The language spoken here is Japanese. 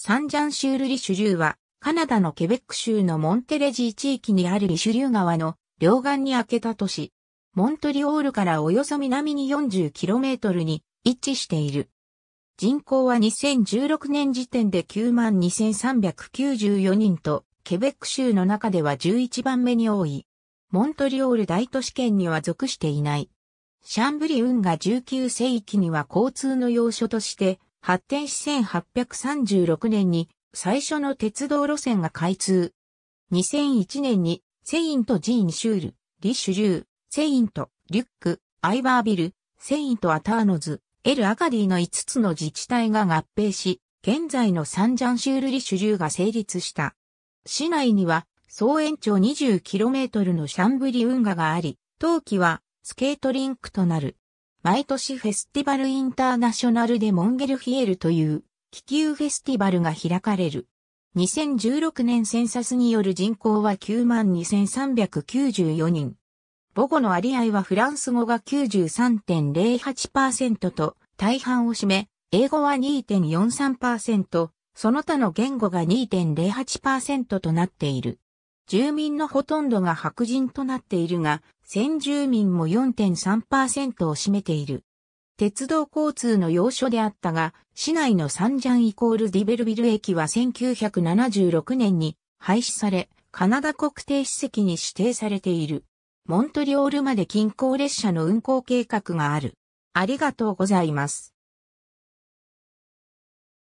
サンジャンシュール・リシュリューは、カナダのケベック州のモンテレジー地域にあるリシュリュー川の両岸に開けた都市。モントリオールからおよそ南に 40km に位置している。人口は2016年時点で92,394人と、ケベック州の中では11番目に多い。モントリオール大都市圏には属していない。シャンブリ運河19世紀には交通の要所として発展し1836年に最初の鉄道路線が開通。2001年にセイント・ジーン・シュール、リ・シュリュー、セイント、リュック、アイバービル、セイント・アターノズ、エル・アカディの5つの自治体が合併し、現在のサンジャンシュール・リ・シュリューが成立した。市内には総延長 20km のシャンブリ運河があり、冬季はスケートリンクとなる。毎年フェスティバルインターナショナルでモンゲルフィエルという気球フェスティバルが開かれる。2016年センサスによる人口は92,394人。母語の割合はフランス語が93.08%と大半を占め、英語は2.43%、その他の言語が2.08%となっている。住民のほとんどが白人となっているが、先住民も4.3%を占めている。鉄道交通の要所であったが、市内のサンジャンイコールディベルビル駅は1976年に廃止され、カナダ国定史跡に指定されている。モントリオールまで近郊列車の運行計画がある。ありがとうございます。